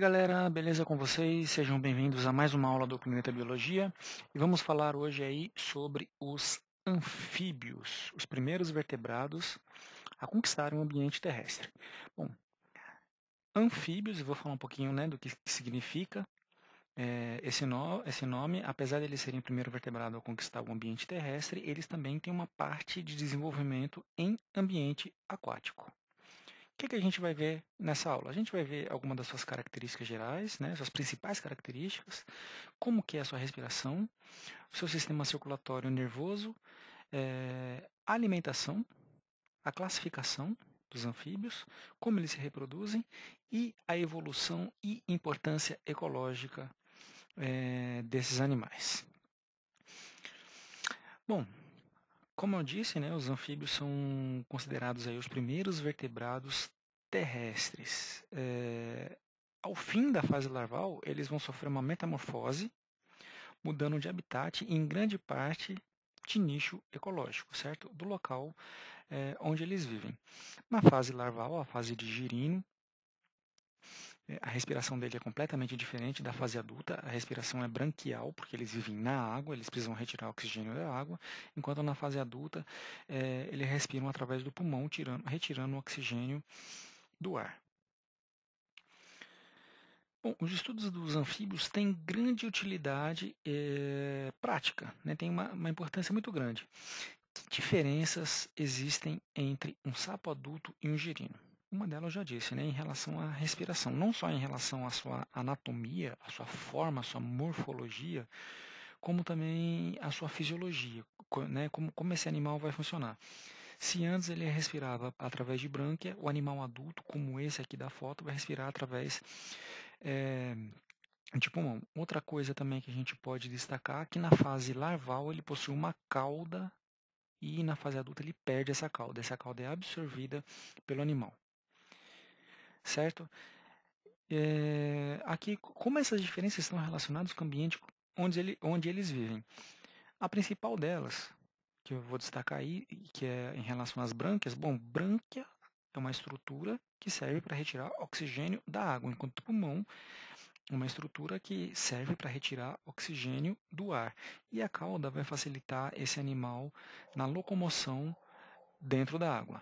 galera, beleza com vocês? Sejam bem-vindos a mais uma aula do Planeta Biologia e vamos falar hoje aí sobre os anfíbios, os primeiros vertebrados a conquistarem o ambiente terrestre. Bom, anfíbios, eu vou falar um pouquinho né, do que significa é, esse, no, esse nome, apesar de eles serem o primeiro vertebrado a conquistar o ambiente terrestre, eles também têm uma parte de desenvolvimento em ambiente aquático que, que a gente vai ver nessa aula? A gente vai ver algumas das suas características gerais, né, suas principais características, como que é a sua respiração, o seu sistema circulatório nervoso, é, eh, a alimentação, a classificação dos anfíbios, como eles se reproduzem e a evolução e importância ecológica é, desses animais. Bom, como eu disse, né, os anfíbios são considerados aí os primeiros vertebrados terrestres, é, ao fim da fase larval, eles vão sofrer uma metamorfose, mudando de habitat e, em grande parte, de nicho ecológico, certo? Do local é, onde eles vivem. Na fase larval, a fase de girino, eh, a respiração dele é completamente diferente da fase adulta. A respiração é branquial, porque eles vivem na água, eles precisam retirar o oxigênio da água, enquanto na fase adulta é, respiram através do pulmão, tirando, retirando o oxigênio do ar. Bom, os estudos dos anfíbios têm grande utilidade é, prática, né? tem uma, uma importância muito grande. Que diferenças existem entre um sapo adulto e um girino? Uma delas eu já disse, né, em relação à respiração, não só em relação à sua anatomia, à sua forma, à sua morfologia, como também à sua fisiologia, né, como, como esse animal vai funcionar. Se antes ele respirava através de brânquia, o animal adulto, como esse aqui da foto, vai respirar através é, de pulmão. Outra coisa também que a gente pode destacar é que na fase larval ele possui uma cauda e na fase adulta ele perde essa cauda. Essa cauda é absorvida pelo animal. Certo? É, aqui, como essas diferenças estão relacionadas com o ambiente onde, ele, onde eles vivem? A principal delas que eu vou destacar aí, que é em relação às brânquias. Bom, brânquia é uma estrutura que serve para retirar oxigênio da água, enquanto o pulmão é uma estrutura que serve para retirar oxigênio do ar. E a cauda vai facilitar esse animal na locomoção dentro da água.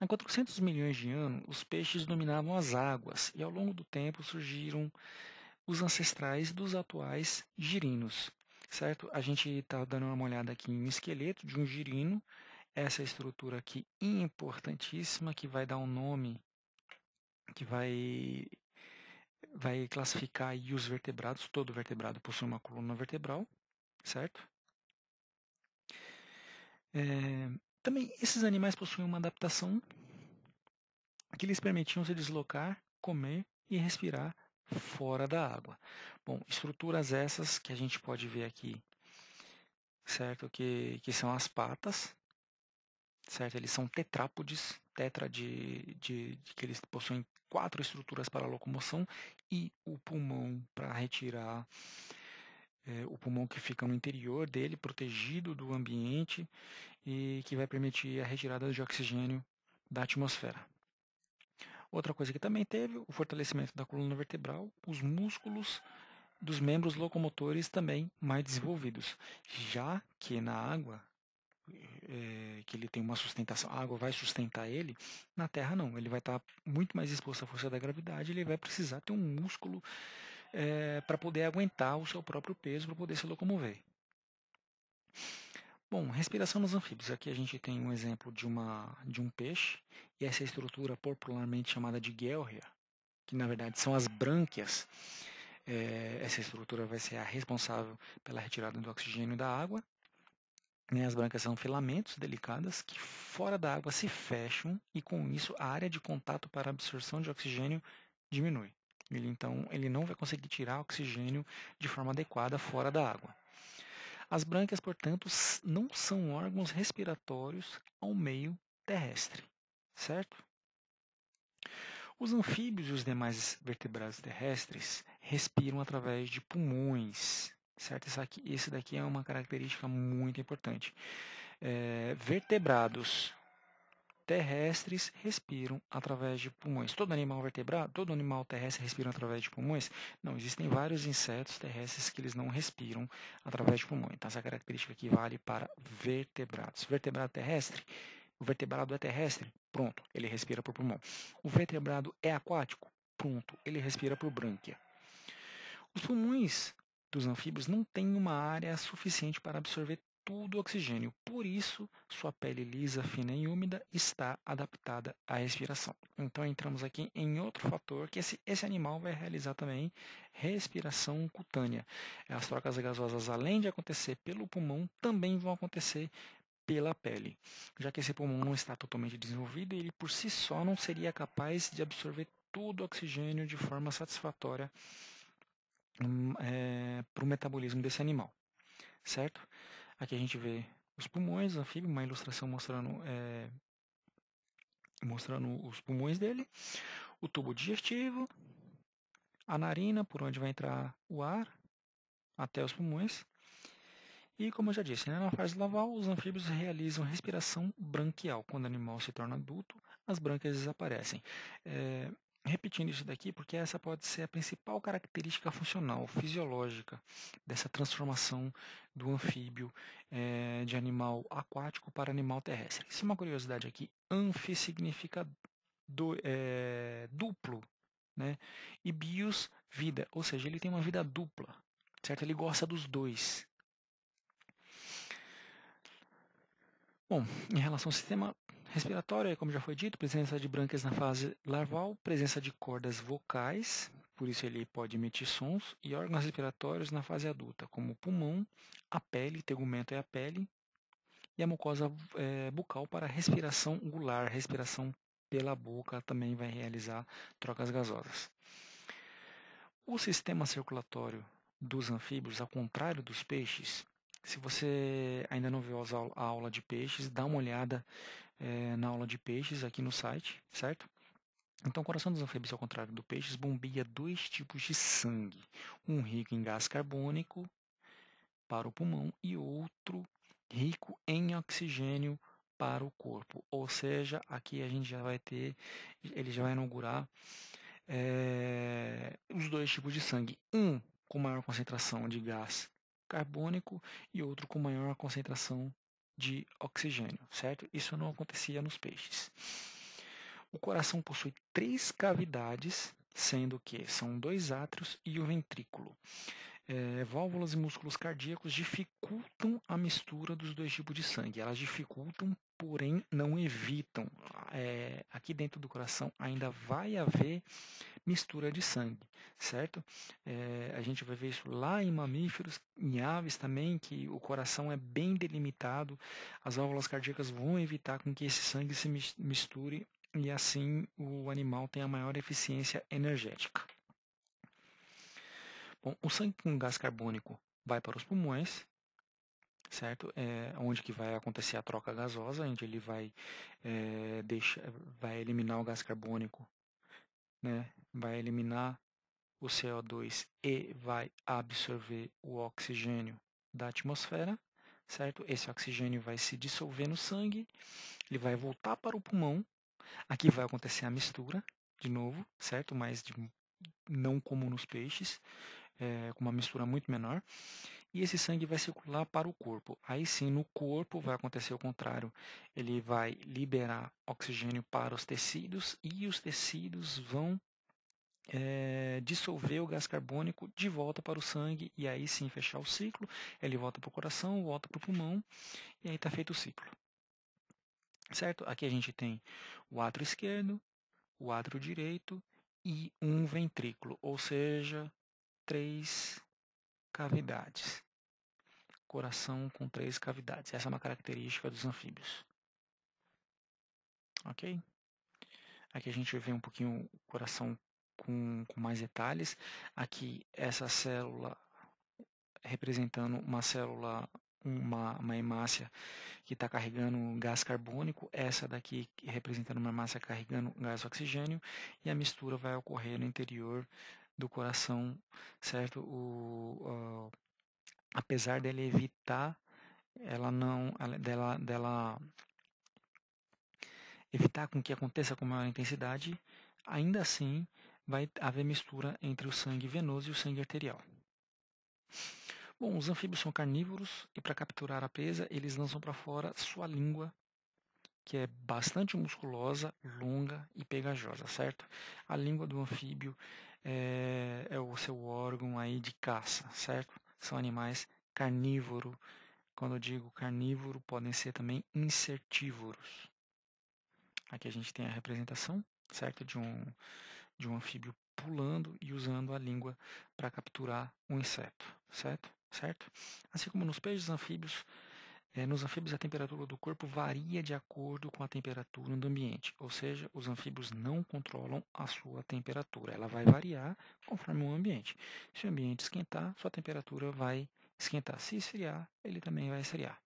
Há 400 milhões de anos, os peixes dominavam as águas e ao longo do tempo surgiram os ancestrais dos atuais girinos certo? A gente está dando uma olhada aqui em um esqueleto de um girino, essa estrutura aqui importantíssima que vai dar um nome, que vai, vai classificar os vertebrados, todo vertebrado possui uma coluna vertebral, certo? É, também esses animais possuem uma adaptação que lhes permitiam se deslocar, comer e respirar fora da água. Bom, estruturas essas que a gente pode ver aqui, certo? Que, que são as patas, certo? Eles são tetrápodes, tetra de, de, de, que eles possuem quatro estruturas para locomoção e o pulmão para retirar é, o pulmão que fica no interior dele, protegido do ambiente e que vai permitir a retirada de oxigênio da atmosfera. Outra coisa que também teve, o fortalecimento da coluna vertebral, os músculos dos membros locomotores também mais desenvolvidos, já que na água é, que ele tem uma sustentação, a água vai sustentar ele, na Terra não, ele vai estar tá muito mais exposto à força da gravidade, ele vai precisar ter um músculo é, eh, para poder aguentar o seu próprio peso, para poder se locomover. Bom, respiração nos anfíbios. Aqui a gente tem um exemplo de, uma, de um peixe, e essa estrutura popularmente chamada de guelria, que na verdade são as brânquias. É, essa estrutura vai ser a responsável pela retirada do oxigênio da água. Né? As brânquias são filamentos delicadas que fora da água se fecham e com isso a área de contato para absorção de oxigênio diminui. Ele, então ele não vai conseguir tirar oxigênio de forma adequada fora da água. As brânquias, portanto, não são órgãos respiratórios ao meio terrestre, certo? Os anfíbios e os demais vertebrados terrestres respiram através de pulmões, certo? Esse daqui, esse daqui é uma característica muito importante. É, vertebrados terrestres respiram através de pulmões. Todo animal vertebrado, todo animal terrestre respira através de pulmões? Não, existem vários insetos terrestres que eles não respiram através de pulmões. Então, essa característica aqui vale para vertebrados. Vertebrado terrestre, o vertebrado é terrestre, pronto, ele respira por pulmão. O vertebrado é aquático, pronto, ele respira por brânquia. Os pulmões dos anfíbios não têm uma área suficiente para absorver tudo oxigênio. Por isso, sua pele lisa, fina e úmida está adaptada à respiração. Então, entramos aqui em outro fator que esse, esse animal vai realizar também: respiração cutânea. As trocas gasosas, além de acontecer pelo pulmão, também vão acontecer pela pele, já que esse pulmão não está totalmente desenvolvido, ele por si só não seria capaz de absorver todo o oxigênio de forma satisfatória hum, é, para o metabolismo desse animal, certo? Aqui a gente vê os pulmões, anfíbio, uma ilustração mostrando, é, mostrando os pulmões dele, o tubo digestivo, a narina, por onde vai entrar o ar até os pulmões. E, como eu já disse, né, na fase larval, os anfíbios realizam respiração branquial. Quando o animal se torna adulto, as brânquias desaparecem. É, repetindo isso daqui, porque essa pode ser a principal característica funcional, fisiológica, dessa transformação do anfíbio é, de animal aquático para animal terrestre. Isso é uma curiosidade aqui. Anfi significa do, é, duplo, né? E bios, vida, ou seja, ele tem uma vida dupla, certo? Ele gosta dos dois. Bom, em relação ao sistema respiratório, como já foi dito, presença de brânquias na fase larval, presença de cordas vocais, por isso ele pode emitir sons, e órgãos respiratórios na fase adulta, como o pulmão, a pele, tegumento é a pele, e a mucosa é, bucal para respiração gular, respiração pela boca também vai realizar trocas gasosas. O sistema circulatório dos anfíbios, ao contrário dos peixes, se você ainda não viu a aula de peixes, dá uma olhada é, na aula de peixes aqui no site, certo? Então, o coração dos anfíbios, ao contrário do peixes, bombeia dois tipos de sangue: um rico em gás carbônico para o pulmão e outro rico em oxigênio para o corpo. Ou seja, aqui a gente já vai ter, ele já vai inaugurar é, os dois tipos de sangue: um com maior concentração de gás carbônico e outro com maior concentração de oxigênio, certo? Isso não acontecia nos peixes. O coração possui três cavidades, sendo que são dois átrios e o ventrículo. É, válvulas e músculos cardíacos dificultam a mistura dos dois tipos de sangue. Elas dificultam porém não evitam. É, aqui dentro do coração ainda vai haver mistura de sangue, certo? É, a gente vai ver isso lá em mamíferos, em aves também, que o coração é bem delimitado, as válvulas cardíacas vão evitar com que esse sangue se misture e assim o animal tenha maior eficiência energética. Bom, o sangue com gás carbônico vai para os pulmões, certo? É onde que vai acontecer a troca gasosa, onde ele vai, é, deixa, vai eliminar o gás carbônico, né? vai eliminar o CO2 e vai absorver o oxigênio da atmosfera, certo? Esse oxigênio vai se dissolver no sangue, ele vai voltar para o pulmão, aqui vai acontecer a mistura, de novo, certo? Mas de, não como nos peixes, é, com uma mistura muito menor e esse sangue vai circular para o corpo. Aí sim, no corpo vai acontecer o contrário. Ele vai liberar oxigênio para os tecidos e os tecidos vão é, dissolver o gás carbônico de volta para o sangue e aí sim fechar o ciclo. Ele volta para o coração, volta para o pulmão e aí está feito o ciclo. Certo? Aqui a gente tem o átrio esquerdo, o átrio direito e um ventrículo, ou seja, três cavidades coração com três cavidades. Essa é uma característica dos anfíbios. Ok? Aqui a gente vê um pouquinho o coração com, com mais detalhes. Aqui essa célula representando uma célula, uma, uma hemácia que está carregando gás carbônico, essa daqui representando uma hemácia carregando gás oxigênio, e a mistura vai ocorrer no interior do coração, certo? O, apesar dela evitar, ela não, dela, dela evitar com que aconteça com maior intensidade, ainda assim vai haver mistura entre o sangue venoso e o sangue arterial. Bom, os anfíbios são carnívoros e para capturar a presa eles lançam para fora sua língua, que é bastante musculosa, longa e pegajosa, certo? A língua do anfíbio é, é o seu órgão aí de caça, certo? são animais carnívoros. Quando eu digo carnívoro, podem ser também insertívoros. Aqui a gente tem a representação, certo? De um, de um anfíbio pulando e usando a língua para capturar um inseto, certo? certo? Assim como nos peixes anfíbios, é, nos anfíbios, a temperatura do corpo varia de acordo com a temperatura do ambiente, ou seja, os anfíbios não controlam a sua temperatura, ela vai variar conforme o ambiente. Se o ambiente esquentar, sua temperatura vai esquentar. Se esfriar, ele também vai esfriar.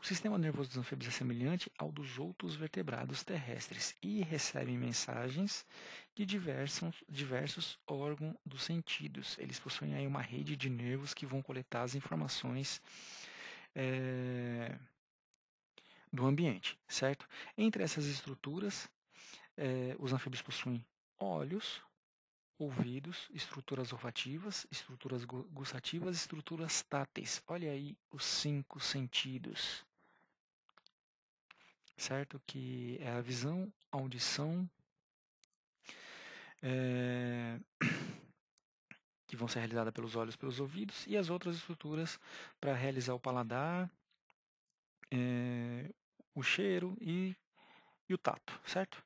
O sistema nervoso dos anfíbios é semelhante ao dos outros vertebrados terrestres e recebe mensagens de diversos, diversos órgãos dos sentidos. Eles possuem aí uma rede de nervos que vão coletar as informações é, do ambiente, certo? Entre essas estruturas, é, os anfíbios possuem olhos, ouvidos, estruturas olfativas, estruturas gustativas, estruturas táteis. Olha aí os cinco sentidos, certo? Que é a visão, audição, é, que vão ser realizadas pelos olhos, pelos ouvidos, e as outras estruturas para realizar o paladar, é, o cheiro e, e o tato, certo?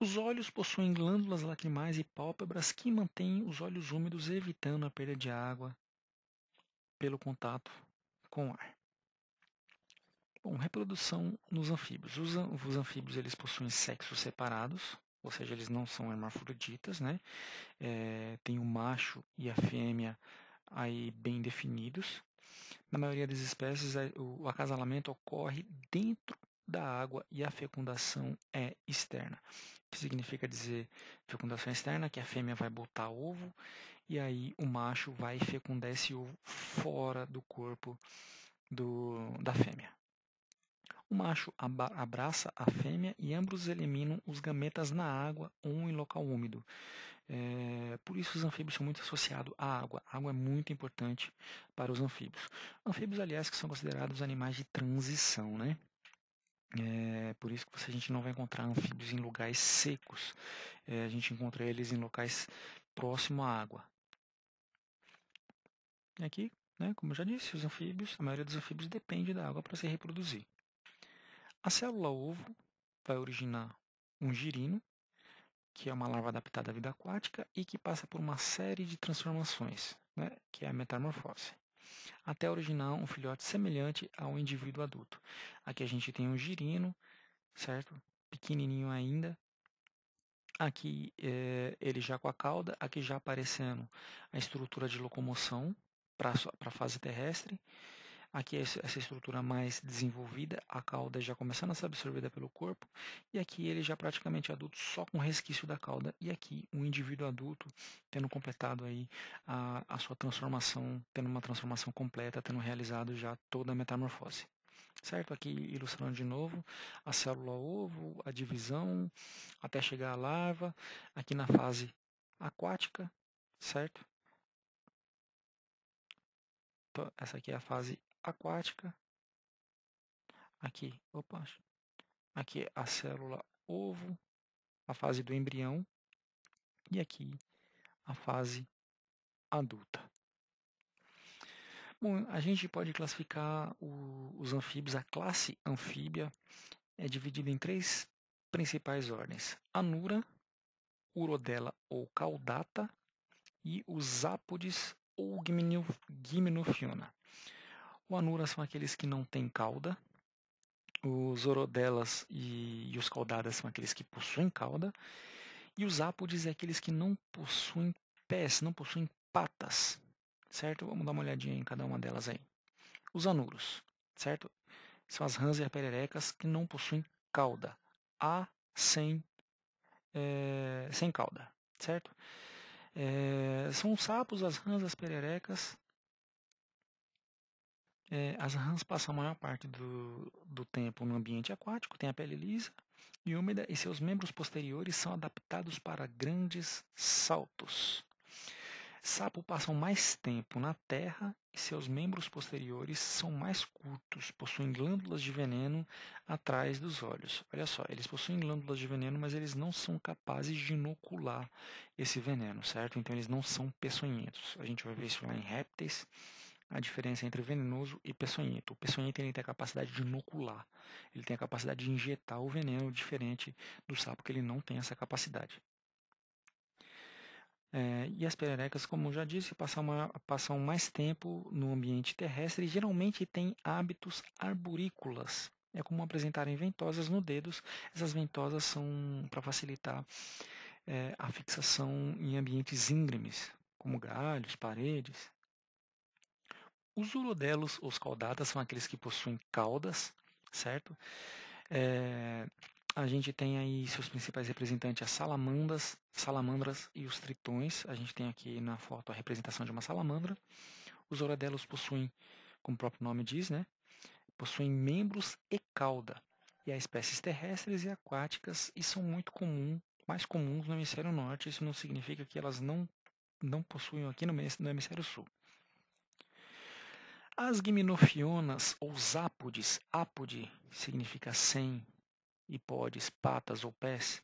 Os olhos possuem glândulas lacrimais e pálpebras que mantêm os olhos úmidos, evitando a perda de água pelo contato com o ar. Bom, reprodução nos anfíbios. Os, anfíbios eles possuem sexos separados, ou seja, eles não são hermafroditas, né? É, tem o macho e a fêmea aí bem definidos. Na maioria das espécies, é, o acasalamento ocorre dentro da água e a fecundação é externa. O que significa dizer fecundação externa? Que a fêmea vai botar ovo e aí o macho vai fecundar esse ovo fora do corpo do, da fêmea. O macho abraça a fêmea e ambos eliminam os gametas na água ou em local úmido. É, por isso os anfíbios são muito associados à água. A água é muito importante para os anfíbios. Anfíbios, aliás, que são considerados animais de transição, né? É, por isso que a gente não vai encontrar anfíbios em lugares secos. É, a gente encontra eles em locais próximo à água. E aqui, né, como eu já disse, os anfíbios, a maioria dos anfíbios depende da água para se reproduzir. A célula ovo vai originar um girino, que é uma larva adaptada à vida aquática e que passa por uma série de transformações, né, que é a metamorfose, até originar um filhote semelhante ao indivíduo adulto. Aqui a gente tem um girino, certo? Pequenininho ainda. Aqui é, ele já com a cauda, aqui já aparecendo a estrutura de locomoção para a fase terrestre. Aqui é essa estrutura mais desenvolvida, a cauda já começando a ser absorvida pelo corpo, e aqui ele já é praticamente adulto, só com resquício da cauda, e aqui um indivíduo adulto tendo completado aí a, a sua transformação, tendo uma transformação completa, tendo realizado já toda a metamorfose certo? Aqui ilustrando de novo a célula ovo, a divisão, até chegar a larva, aqui na fase aquática, certo? Então, essa aqui é a fase aquática. Aqui, opa, aqui é a célula ovo, a fase do embrião, e aqui a fase adulta. Bom, a gente pode classificar o, os anfíbios, a classe anfíbia é dividida em três principais ordens: Anura, Urodela ou Caudata e os Ápodes ou Gimnofiona. O Anura são aqueles que não têm cauda. Os Orodelas e, e os Caudadas são aqueles que possuem cauda. E os Ápodes é aqueles que não possuem pés, não possuem patas. Certo? Vamos dar uma olhadinha em cada uma delas aí. Os Anuros, certo? São as rãs e as pererecas que não possuem cauda. A sem, é, sem cauda, certo? É, são os sapos, as rãs, as pererecas é, as rãs passam a maior parte do, do tempo no ambiente aquático, têm a pele lisa e úmida, e seus membros posteriores são adaptados para grandes saltos. Sapo passam mais tempo na terra e seus membros posteriores são mais curtos, possuem glândulas de veneno atrás dos olhos. Olha só, eles possuem glândulas de veneno, mas eles não são capazes de inocular esse veneno, certo? Então eles não são peçonhentos. A gente vai ver isso lá em répteis a diferença entre venenoso e peçonhento. O peçonhento ele tem a capacidade de inocular, ele tem a capacidade de injetar o veneno, diferente do sapo que ele não tem essa capacidade. É, e as pererecas, como já disse, passam, uma, passam mais tempo no ambiente terrestre e geralmente têm hábitos arborícolas. É como apresentarem ventosas no dedos. Essas ventosas são para facilitar é, a fixação em ambientes íngremes, como galhos, paredes. Os urodelos os caudatas são aqueles que possuem caudas, certo? É, a gente tem aí seus principais representantes as salamandras e os tritões. A gente tem aqui na foto a representação de uma salamandra. Os urodelos possuem, como o próprio nome diz, né? Possuem membros e cauda. E há espécies terrestres e aquáticas e são muito comuns, mais comuns no hemisfério norte. Isso não significa que elas não não possuem aqui no, no hemisfério sul. As gimnofionas, ou zápodes, ápode significa sem, e podes, patas ou pés,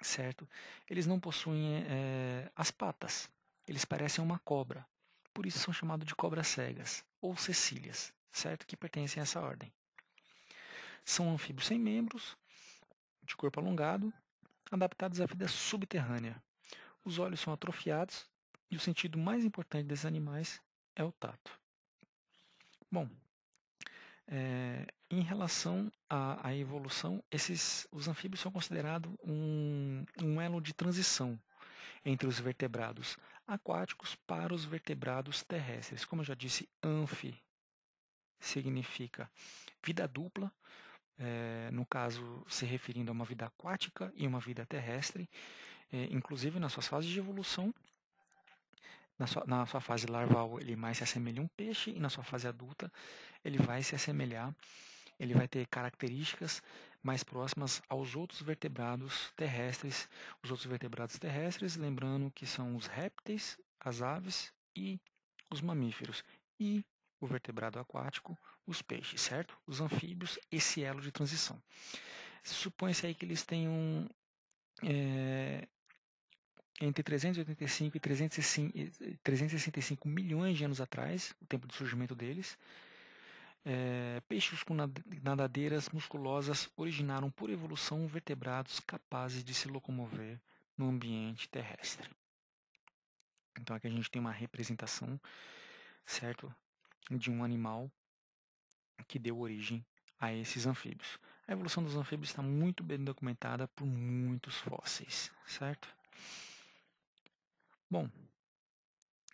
certo? Eles não possuem é, as patas, eles parecem uma cobra, por isso são chamados de cobras cegas, ou cecílias, certo? Que pertencem a essa ordem. São anfíbios sem membros, de corpo alongado, adaptados à vida subterrânea. Os olhos são atrofiados e o sentido mais importante desses animais é o tato. Bom, é, em relação à, à, evolução, esses, os anfíbios são considerados um, um elo de transição entre os vertebrados aquáticos para os vertebrados terrestres. Como eu já disse, anfi significa vida dupla, é, no caso se referindo a uma vida aquática e uma vida terrestre. É, inclusive, nas suas fases de evolução, na sua, na sua fase larval, ele mais se assemelha a um peixe, e na sua fase adulta, ele vai se assemelhar, ele vai ter características mais próximas aos outros vertebrados terrestres. Os outros vertebrados terrestres, lembrando que são os répteis, as aves e os mamíferos. E o vertebrado aquático, os peixes, certo? Os anfíbios, esse elo de transição. Supõe-se aí que eles tenham é, entre 385 e 365 milhões de anos atrás, o tempo de surgimento deles, é, peixes com nadadeiras musculosas originaram por evolução vertebrados capazes de se locomover no ambiente terrestre. Então aqui a gente tem uma representação, certo, de um animal que deu origem a esses anfíbios. A evolução dos anfíbios está muito bem documentada por muitos fósseis, certo? Bom,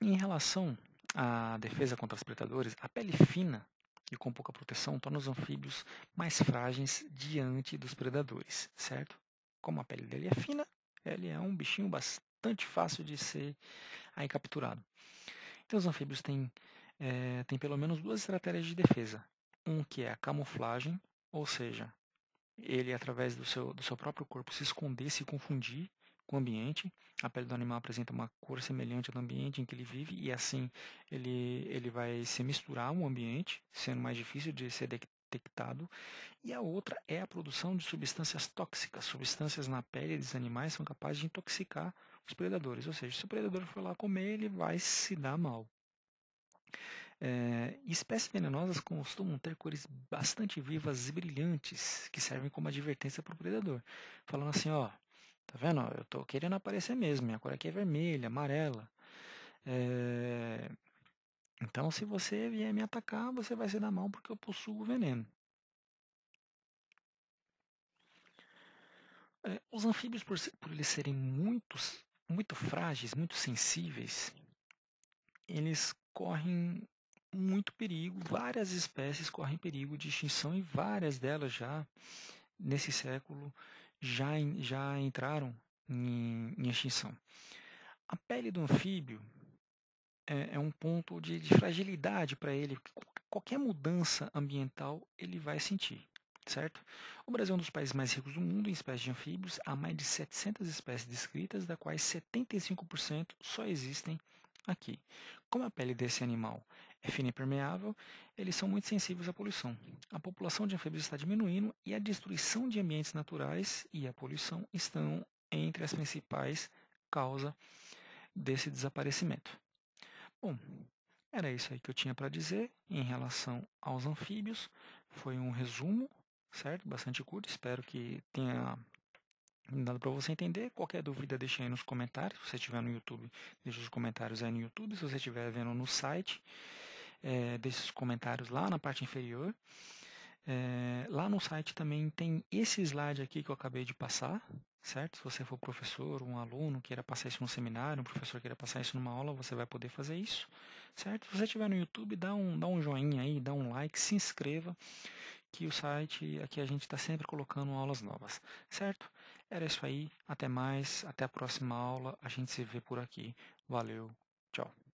em relação à defesa contra os predadores, a pele fina e com pouca proteção torna os anfíbios mais frágeis diante dos predadores, certo? Como a pele dele é fina, ele é um bichinho bastante fácil de ser aí capturado. Então os anfíbios têm, é, têm pelo menos duas estratégias de defesa. Um que é a camuflagem, ou seja, ele através do seu, do seu próprio corpo se esconder, se confundir com o ambiente. A pele do animal apresenta uma cor semelhante ao ambiente em que ele vive e assim ele, ele vai se misturar ao ambiente, sendo mais difícil de ser detectado. E a outra é a produção de substâncias tóxicas. Substâncias na pele dos animais são capazes de intoxicar os predadores, ou seja, se o predador for lá comer, ele vai se dar mal. É, espécies venenosas costumam ter cores bastante vivas e brilhantes, que servem como advertência para o predador, falando assim: ó, Tá vendo? Eu tô querendo aparecer mesmo. Minha cor aqui é vermelha, amarela. É... Então, se você vier me atacar, você vai se dar mal porque eu possuo veneno. É, os anfíbios, por, por eles serem muito muito frágeis, muito sensíveis, eles correm muito perigo. Várias espécies correm perigo de extinção e várias delas já nesse século já, já entraram em, em extinção. A pele do anfíbio é, é um ponto de, de fragilidade para ele. Qualquer mudança ambiental ele vai sentir, certo? O Brasil é um dos países mais ricos do mundo em espécies de anfíbios. Há mais de 700 espécies descritas, da quais 75% só existem aqui. Como a pele desse animal é fino e permeável, eles são muito sensíveis à poluição. A população de anfíbios está diminuindo e a destruição de ambientes naturais e a poluição estão entre as principais causas desse desaparecimento. Bom, era isso aí que eu tinha para dizer em relação aos anfíbios. Foi um resumo, certo? Bastante curto. Espero que tenha dado para você entender. Qualquer dúvida, deixe aí nos comentários. Se você estiver no YouTube, deixe os comentários aí no YouTube. Se você estiver vendo no site é, desses comentários lá na parte inferior. É, lá no site também tem esse slide aqui que eu acabei de passar, certo? Se você for professor, um aluno queira passar isso num seminário, um professor queira passar isso numa aula, você vai poder fazer isso, certo? Se você estiver no YouTube, dá um, dá um joinha aí, dá um like, se inscreva, que o site aqui a gente está sempre colocando aulas novas, certo? Era isso aí, até mais, até a próxima aula, a gente se vê por aqui. Valeu, tchau.